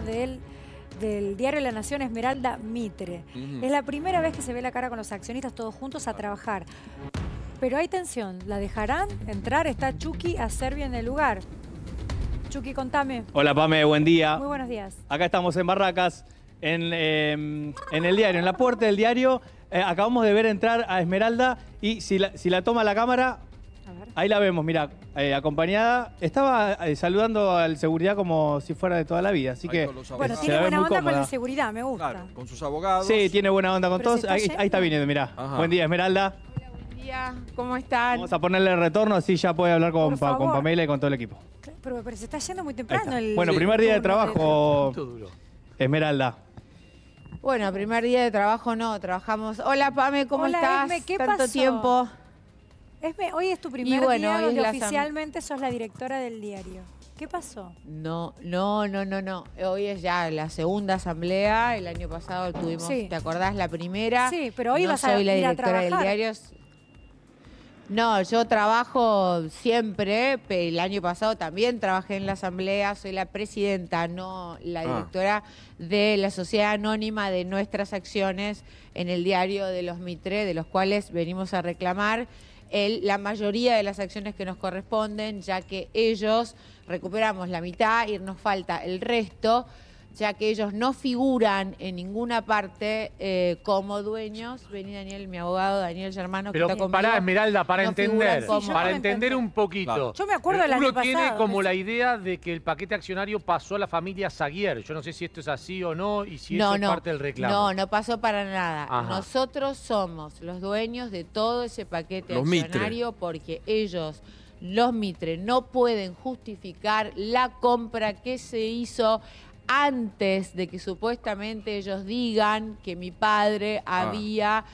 del del diario La Nación, Esmeralda Mitre. Es la primera vez que se ve la cara con los accionistas todos juntos a trabajar. Pero hay tensión, ¿la dejarán entrar? Está Chucky a Serbia en el lugar. Chucky, contame. Hola, Pame, buen día. Muy buenos días. Acá estamos en Barracas, en, em, el diario, en la puerta del diario. Eh, acabamos de ver entrar a Esmeralda y si si la toma la cámara, Ahí la vemos, mira, eh, acompañada. Estaba eh, saludando al seguridad como si fuera de toda la vida, así que. Bueno, tiene buena onda con la seguridad, me gusta. Claro, con sus abogados. Sí, tiene buena onda con todos. Ahí, está viniendo, mirá. Buen día, Esmeralda. Hola, Buen día, ¿cómo están? Vamos a ponerle retorno, así ya puede hablar con, con Pamela y con todo el equipo. Pero, se está yendo muy temprano el. Bueno, primer día de trabajo, Esmeralda. Bueno, primer día de trabajo no, trabajamos. Hola Pame, ¿cómo Hola, estás? ¿qué Tanto pasó? tiempo hoy es tu primera bueno, día oficialmente sos la directora del diario. ¿Qué pasó? No, no, no, no, no. Hoy es ya la segunda asamblea. El año pasado tuvimos, ¿te acordás? La primera. Sí, pero hoy no vas soy a soy la directora del diario. No, yo trabajo siempre. El año pasado también trabajé en la asamblea. Soy la presidenta, no la ah. directora de la sociedad anónima de nuestras acciones en el diario de los Mitre, de los cuales venimos a reclamar la mayoría de las acciones que nos corresponden, ya que ellos recuperamos la mitad y nos falta el resto ya que ellos no figuran en ninguna parte eh, como dueños. Vení Daniel, mi abogado, Daniel Germano, que está conmigo. Pará, Esmeralda, para entender, para entender un poquito. Yo me acuerdo de del Uno tiene como la idea de que el paquete accionario pasó a la familia Zaguier. Yo no sé si esto es así o no y si no, eso es parte del reclamo. No, no pasó para nada. Nosotros somos los dueños de todo ese paquete accionario porque ellos los Mitre no pueden justificar la compra que se hizo antes de que supuestamente ellos digan que mi padre ah. había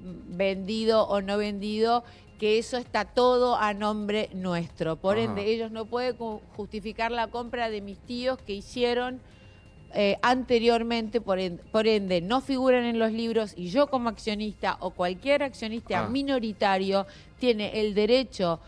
vendido o no vendido, que eso está todo a nombre nuestro. Por ende, ellos no pueden justificar la compra de mis tíos que hicieron eh, anteriormente, por ende, no figuran en los libros y yo como accionista o cualquier accionista ah. minoritario tiene el derecho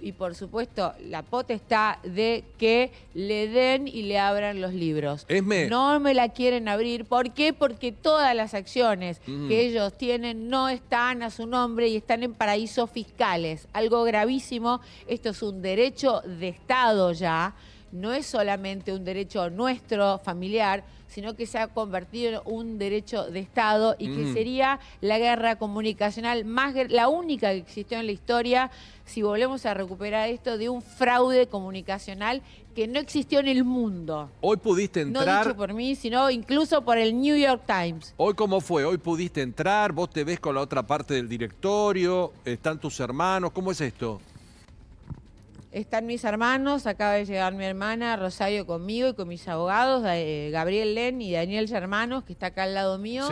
y por supuesto la está de que le den y le abran los libros. Esme. No me la quieren abrir. ¿Por qué? Porque todas las acciones que ellos tienen no están a su nombre y están en paraísos fiscales. Algo gravísimo. Esto es un derecho de Estado ya no es solamente un derecho nuestro familiar, sino que se ha convertido en un derecho de Estado y que mm. sería la guerra comunicacional más la única que existió en la historia, si volvemos a recuperar esto, de un fraude comunicacional que no existió en el mundo. Hoy pudiste entrar. No dicho por mí, sino incluso por el New York Times. Hoy cómo fue, hoy pudiste entrar, vos te ves con la otra parte del directorio, están tus hermanos, ¿cómo es esto? Están mis hermanos, acaba de llegar mi hermana Rosario conmigo y con mis abogados, eh, Gabriel Len y Daniel Germanos, que está acá al lado mío,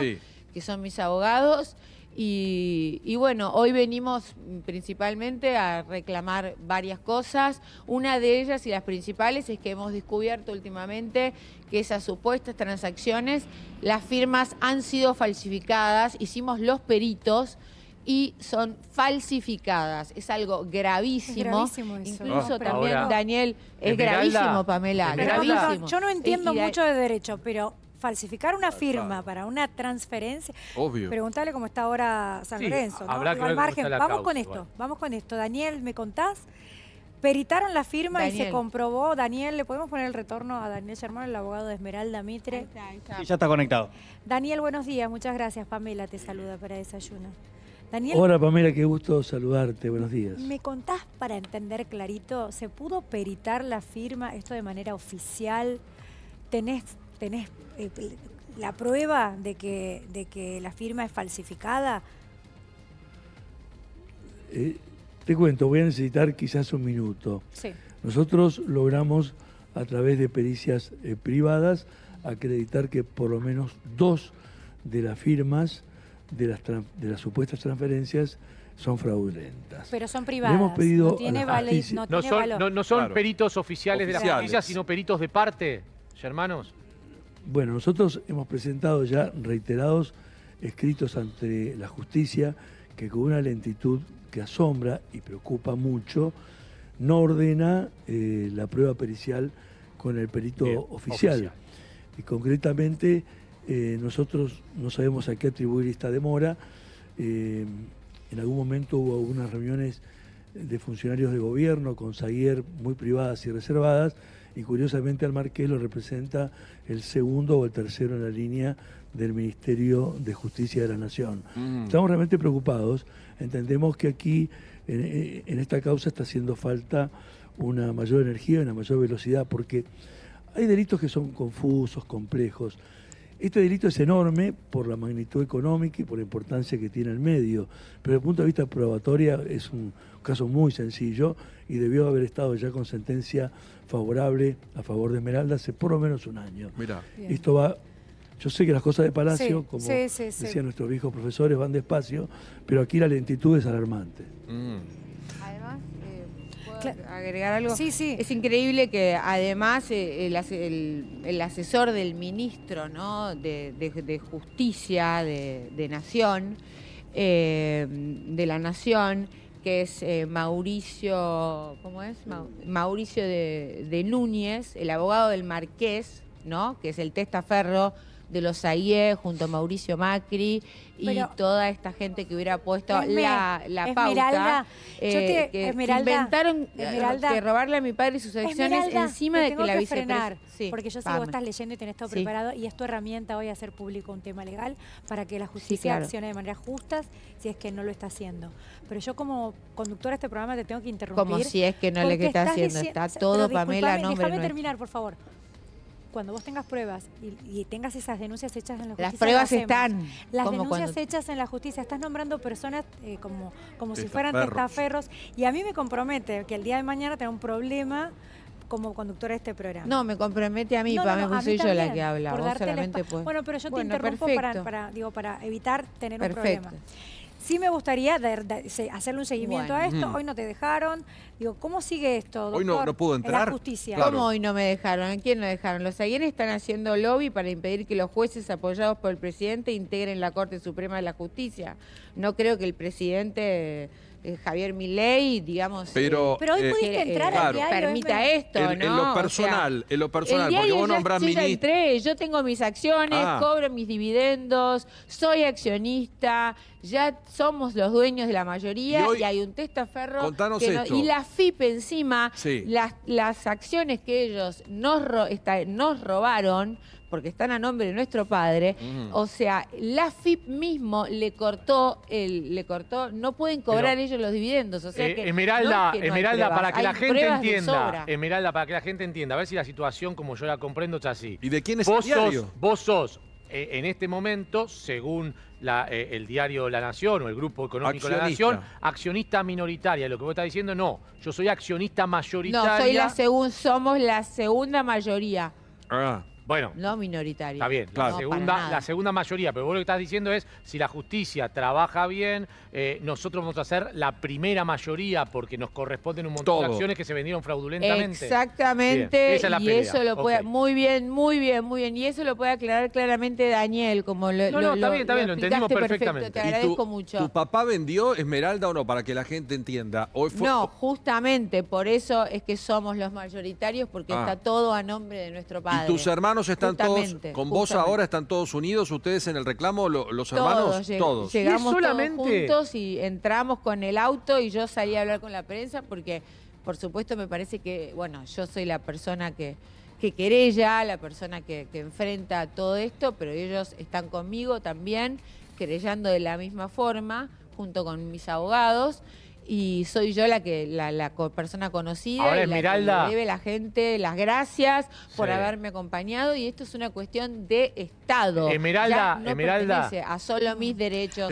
que son mis abogados. Y, y, bueno, hoy venimos principalmente a reclamar varias cosas. Una de ellas y las principales es que hemos descubierto últimamente que esas supuestas transacciones, las firmas han sido falsificadas, hicimos los peritos y son falsificadas. Es algo gravísimo. Incluso ah, también, Daniel, es gravísimo, Pamela. Yo no entiendo mucho de derecho, pero falsificar una firma para una transferencia. Obvio. Preguntale cómo está ahora San Lorenzo. ¿no? Habrá vamos con esto, vamos con esto. Daniel, ¿me contás? Peritaron la firma y se comprobó. Daniel, ¿le podemos poner el retorno a Daniel Germán, el abogado de Esmeralda Mitre? ya está conectado. Daniel, buenos días. Muchas gracias. Pamela te saluda para desayuno. Hola Pamela, qué gusto saludarte, buenos días. ¿Me contás para entender clarito, ¿se pudo peritar la firma, esto de manera oficial? ¿Tenés, tenés eh, la prueba de que, de que la firma es falsificada? Eh, te cuento, voy a necesitar quizás un minuto. Sí. Nosotros logramos a través de pericias eh, privadas acreditar que por lo menos dos de las firmas de las, de las supuestas transferencias son fraudulentas. Pero son privadas. hemos pedido no, son, peritos oficiales, de la justicia, sino peritos de parte, hermanos. Bueno, nosotros hemos presentado ya reiterados escritos ante la justicia que con una lentitud que asombra y preocupa mucho, no ordena eh, la prueba pericial con el perito oficial. Y concretamente eh, nosotros no sabemos a qué atribuir esta demora. Eh, en algún momento hubo algunas reuniones de funcionarios de gobierno con Zaguier muy privadas y reservadas y curiosamente al Marqués lo representa el segundo o el tercero en la línea del Ministerio de Justicia de la Nación. Mm. Estamos realmente preocupados, entendemos que aquí en, esta causa está haciendo falta una mayor energía, y una mayor velocidad, porque hay delitos que son confusos, complejos, este delito es enorme por la magnitud económica y por la importancia que tiene el medio, pero desde el punto de vista probatoria es un caso muy sencillo y debió haber estado ya con sentencia favorable a favor de Esmeralda hace por lo menos un año. Mira. Esto va yo sé que las cosas de Palacio, como decían nuestros viejos profesores, van despacio, pero aquí la lentitud es alarmante. Mm agregar algo. Sí, sí. Es increíble que además eh, el, asesor del ministro de, Justicia de, Nación, eh, de la Nación, que es eh, Mauricio, ¿cómo es? Mauricio de, de Núñez, el abogado del Marqués, ¿no? Que es el testaferro de los AIE junto a Mauricio Macri y toda esta gente que hubiera puesto la, la pauta. Eh, inventaron eh, que robarle a mi padre sus elecciones encima de que la que Porque yo sé que estás leyendo y tenés todo preparado y es tu herramienta hoy hacer público un tema legal para que la justicia accione de manera justa si es que no lo está haciendo. Pero yo como conductora de este programa te tengo que interrumpir. Como si es que no le está haciendo, está todo Pamela, no. Déjame terminar, por favor cuando vos tengas pruebas y, tengas esas denuncias hechas en la justicia. Las pruebas están. Las denuncias hechas en la justicia. Estás nombrando personas eh, como, como si fueran testaferros. Y a mí me compromete que el día de mañana tenga un problema como conductora de este programa. No, me compromete a mí, para yo la que habla. Vos solamente Bueno, pero yo te interrumpo para, para, digo, para evitar tener un problema. Sí me gustaría hacerle un seguimiento a esto. Hoy no te dejaron. Digo, ¿cómo sigue esto, doctor? Hoy no, pudo entrar. la justicia. ¿Cómo hoy no me dejaron? ¿A quién no dejaron? Los ayeres están haciendo lobby para impedir que los jueces apoyados por el presidente integren la Corte Suprema de la Justicia. No creo que el presidente eh, Javier Milei, digamos, pero, eh, hoy pudiste eh, entrar a permita esto, en, lo personal, en lo personal, porque vos nombrás yo, ya entré, yo tengo mis acciones, ah. cobro mis dividendos, soy accionista, ya somos los dueños de la mayoría y, hay un testaferro Contanos y la FIP encima, las, acciones que ellos nos, nos robaron porque están a nombre de nuestro padre. O sea, la FIP mismo le cortó, el, le cortó, no pueden cobrar ellos los dividendos. O eh, Esmeralda, Esmeralda para que la gente entienda. Esmeralda, para que la gente entienda, a ver si la situación como yo la comprendo es así. ¿Y de quién es el diario? vos sos, eh, en este momento, según eh, el diario La Nación o el Grupo Económico La Nación, accionista minoritaria. Lo que vos estás diciendo, no. Yo soy accionista mayoritaria. No, soy la según, somos la segunda mayoría. Ah. Bueno. No minoritario Está bien, la, segunda, la segunda mayoría, pero vos lo que estás diciendo es, si la justicia trabaja bien, eh, nosotros vamos a ser la primera mayoría porque nos corresponden un montón de acciones que se vendieron fraudulentamente. Exactamente, Esa es la y eso lo puede, muy bien, muy bien, muy bien, y eso lo puede aclarar claramente Daniel, como lo No, está bien, está bien, lo, entendimos perfectamente. Te agradezco mucho. ¿Tu papá vendió Esmeralda o no? Para que la gente entienda. No, justamente, por eso es que somos los mayoritarios, porque ah. está todo a nombre de nuestro padre. ¿Y tus hermanos están todos, con vos ahora están todos unidos, ustedes en el reclamo, los hermanos, todos. Llegamos juntos y entramos con el auto y yo salí a hablar con la prensa porque, por supuesto, me parece que, bueno, yo soy la persona que que querella, la persona que enfrenta todo esto, pero ellos están conmigo también, querellando de la misma forma, junto con mis abogados y soy yo la que la, persona conocida y la que debe la gente las gracias por haberme acompañado y esto es una cuestión de Estado. Emeralda. ya a solo mis derechos.